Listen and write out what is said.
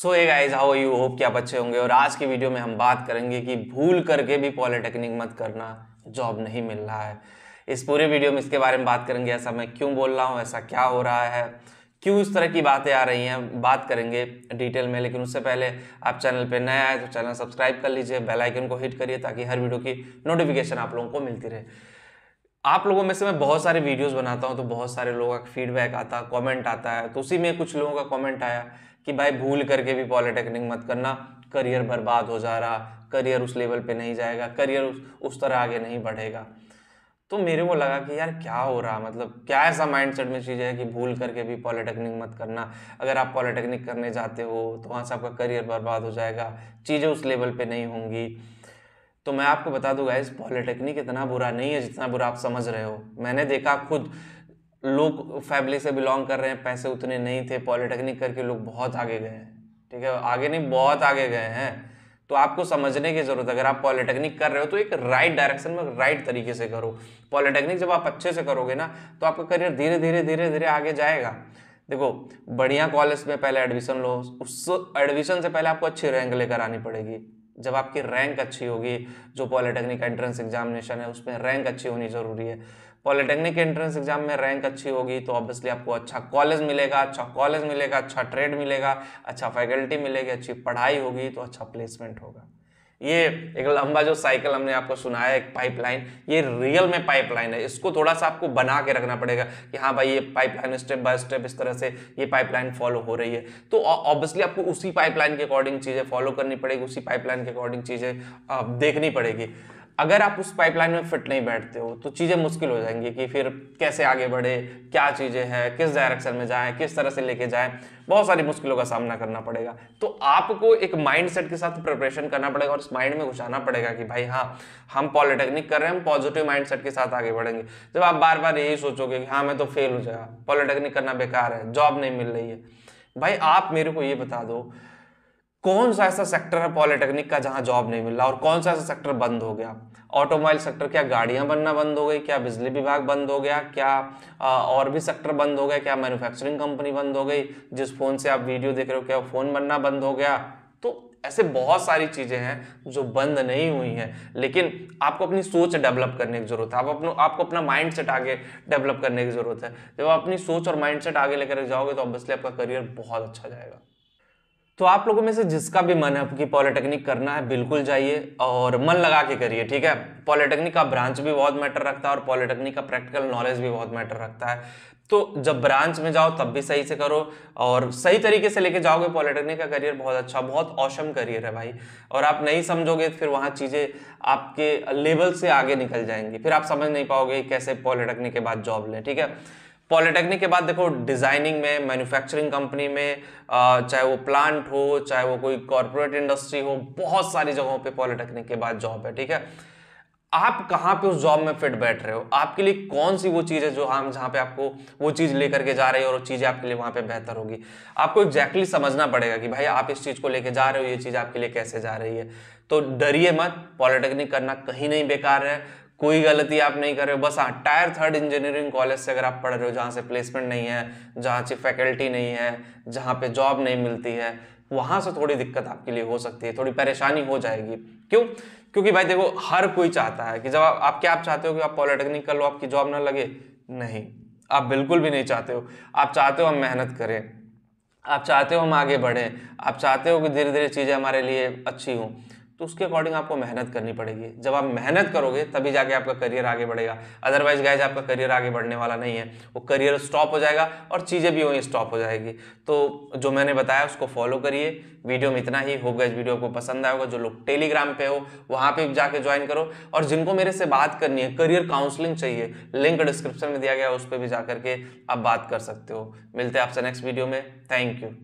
so hey guys how you hope कि आप अच्छे होंगे और आज की वीडियो में हम बात करेंगे कि भूल करके भी पॉलिटेक्निक मत करना जॉब नहीं मिल रहा है इस पूरे वीडियो में इसके बारे में बात करेंगे ऐसा मैं क्यों बोल रहा हूँ ऐसा क्या हो रहा है क्यों इस तरह की बातें आ रही हैं बात करेंगे डिटेल में लेकिन उससे पहले आप चैनल पर नया आए तो चैनल सब्सक्राइब कर लीजिए बेलाइकन को हिट करिए ताकि हर वीडियो की नोटिफिकेशन आप लोगों को मिलती रहे आप लोगों में से मैं बहुत सारे वीडियोस बनाता हूँ तो बहुत सारे लोगों का फीडबैक आता कमेंट आता है तो उसी में कुछ लोगों का कमेंट आया कि भाई भूल करके भी पॉलिटेक्निक मत करना करियर बर्बाद हो जा रहा करियर उस लेवल पे नहीं जाएगा करियर उस, उस तरह आगे नहीं बढ़ेगा तो मेरे को लगा कि यार क्या हो रहा मतलब क्या ऐसा माइंड में चीज़ है कि भूल करके भी पॉलिटेक्निक मत करना अगर आप पॉलिटेक्निक करने जाते हो तो वहाँ से आपका करियर बर्बाद हो जाएगा चीज़ें उस लेवल पर नहीं होंगी तो मैं आपको बता दूंगा इस पॉलिटेक्निक इतना बुरा नहीं है जितना बुरा आप समझ रहे हो मैंने देखा खुद लोग फैमिली से बिलोंग कर रहे हैं पैसे उतने नहीं थे पॉलिटेक्निक करके लोग बहुत आगे गए हैं ठीक है आगे नहीं बहुत आगे गए हैं तो आपको समझने की ज़रूरत है अगर आप पॉलिटेक्निक कर रहे हो तो एक राइट डायरेक्शन में राइट तरीके से करो पॉलिटेक्निक जब आप अच्छे से करोगे ना तो आपका करियर धीरे धीरे धीरे धीरे आगे जाएगा देखो बढ़िया कॉलेज में पहले एडमिशन लो उस एडमिशन से पहले आपको अच्छी रैंक लेकर आनी पड़ेगी जब आपकी रैंक अच्छी होगी जो पॉलिटेक्निक एंट्रेंस एग्जामिनेशन है उसमें रैंक अच्छी होनी ज़रूरी है पॉलिटेक्निक एंट्रेंस एग्जाम में रैंक अच्छी होगी तो ऑब्वियसली आपको अच्छा कॉलेज मिलेगा अच्छा कॉलेज मिलेगा अच्छा ट्रेड मिलेगा अच्छा फैकल्टी मिलेगी अच्छी पढ़ाई होगी तो अच्छा प्लेसमेंट होगा ये एक लंबा जो साइकिल हमने आपको सुनाया एक पाइपलाइन ये रियल में पाइपलाइन है इसको थोड़ा सा आपको बना के रखना पड़ेगा कि हाँ भाई ये पाइपलाइन स्टेप बाय स्टेप इस तरह से ये पाइपलाइन फॉलो हो रही है तो ऑब्वियसली आपको उसी पाइपलाइन के अकॉर्डिंग चीज़ें फॉलो करनी पड़ेगी उसी पाइपलाइन के अकॉर्डिंग चीज़ें देखनी पड़ेगी अगर आप उस पाइपलाइन में फिट नहीं बैठते हो तो चीज़ें मुश्किल हो जाएंगी कि फिर कैसे आगे बढ़े क्या चीज़ें हैं किस डायरेक्शन में जाएं किस तरह से लेके जाएं बहुत सारी मुश्किलों का सामना करना पड़ेगा तो आपको एक माइंडसेट के साथ प्रिपरेशन करना पड़ेगा और इस माइंड में घुसाना पड़ेगा कि भाई हाँ हम पॉलिटेक्निक कर रहे हैं हम पॉजिटिव सेट के साथ आगे बढ़ेंगे जब आप बार बार यही सोचोगे कि हाँ मैं तो फेल हो जाएगा पॉलिटेक्निक करना बेकार है जॉब नहीं मिल रही है भाई आप मेरे को ये बता दो कौन सा ऐसा सेक्टर है पॉलिटेक्निक का जहां जॉब नहीं मिल रहा और कौन सा ऐसा सेक्टर बंद हो गया ऑटोमोबाइल सेक्टर क्या गाड़ियां बनना बंद हो गई क्या बिजली विभाग बंद हो गया क्या आ, और भी सेक्टर बंद हो गया क्या मैन्युफैक्चरिंग कंपनी बंद हो गई जिस फोन से आप वीडियो देख रहे हो क्या फोन बनना बंद हो गया तो ऐसे बहुत सारी चीज़ें हैं जो बंद नहीं हुई हैं लेकिन आपको अपनी सोच डेवलप करने की ज़रूरत है आप अपना आपको अपना माइंड सेट आगे डेवलप करने की ज़रूरत है जब आप अपनी सोच और माइंड सेट आगे लेकर जाओगे तो ऑब्वियसली आपका करियर बहुत अच्छा जाएगा तो आप लोगों में से जिसका भी मन है कि पॉलिटेक्निक करना है बिल्कुल जाइए और मन लगा के करिए ठीक है पॉलिटेक्निक का ब्रांच भी बहुत मैटर रखता है और पॉलिटेक्निक का प्रैक्टिकल नॉलेज भी बहुत मैटर रखता है तो जब ब्रांच में जाओ तब भी सही से करो और सही तरीके से लेके जाओगे पॉलिटेक्निक का करियर बहुत अच्छा बहुत औसम करियर है भाई और आप नहीं समझोगे तो फिर वहाँ चीज़ें आपके लेवल से आगे निकल जाएंगी फिर आप समझ नहीं पाओगे कैसे पॉलिटेक्निक के बाद जॉब लें ठीक है पॉलिटेक्निक के बाद देखो डिज़ाइनिंग में मैन्युफैक्चरिंग कंपनी में चाहे वो प्लांट हो चाहे वो कोई कॉरपोरेट इंडस्ट्री हो बहुत सारी जगहों पे पॉलिटेक्निक के बाद जॉब है ठीक है आप कहाँ पे उस जॉब में फिट बैठ रहे हो आपके लिए कौन सी वो चीज़ है जो हम जहाँ पे आपको वो चीज़ लेकर के जा रहे हो और वो चीज़ें आपके लिए वहाँ पे बेहतर होगी आपको एग्जैक्टली exactly समझना पड़ेगा कि भाई आप इस चीज़ को लेके जा रहे हो ये चीज़ आपके लिए कैसे जा रही है तो डरिए मत पॉलिटेक्निक करना कहीं नहीं बेकार है कोई गलती आप नहीं कर रहे हो बस हाँ टायर थर्ड इंजीनियरिंग कॉलेज से अगर आप पढ़ रहे हो जहाँ से प्लेसमेंट नहीं है जहाँ अच्छी फैकल्टी नहीं है जहाँ पे जॉब नहीं मिलती है वहाँ से थोड़ी दिक्कत आपके लिए हो सकती है थोड़ी परेशानी हो जाएगी क्यों क्योंकि भाई देखो हर कोई चाहता है कि जब आप, आप क्या आप चाहते हो कि आप पॉलिटेक्निक कर लो आपकी जॉब ना लगे नहीं आप बिल्कुल भी नहीं चाहते हो आप चाहते हो हम मेहनत करें आप चाहते हो हम आगे बढ़ें आप चाहते हो कि धीरे धीरे चीज़ें हमारे लिए अच्छी हों तो उसके अकॉर्डिंग आपको मेहनत करनी पड़ेगी जब आप मेहनत करोगे तभी जाके आपका करियर आगे बढ़ेगा अदरवाइज गाइज आपका करियर आगे बढ़ने वाला नहीं है वो करियर स्टॉप हो जाएगा और चीज़ें भी वहीं स्टॉप हो जाएगी तो जो मैंने बताया उसको फॉलो करिए वीडियो में इतना ही होप इस वीडियो आपको पसंद आएगा जो लोग टेलीग्राम पे हो वहाँ पे जाके ज्वाइन करो और जिनको मेरे से बात करनी है करियर काउंसलिंग चाहिए लिंक डिस्क्रिप्शन में दिया गया उस पर भी जा करके आप बात कर सकते हो मिलते हैं आपसे नेक्स्ट वीडियो में थैंक यू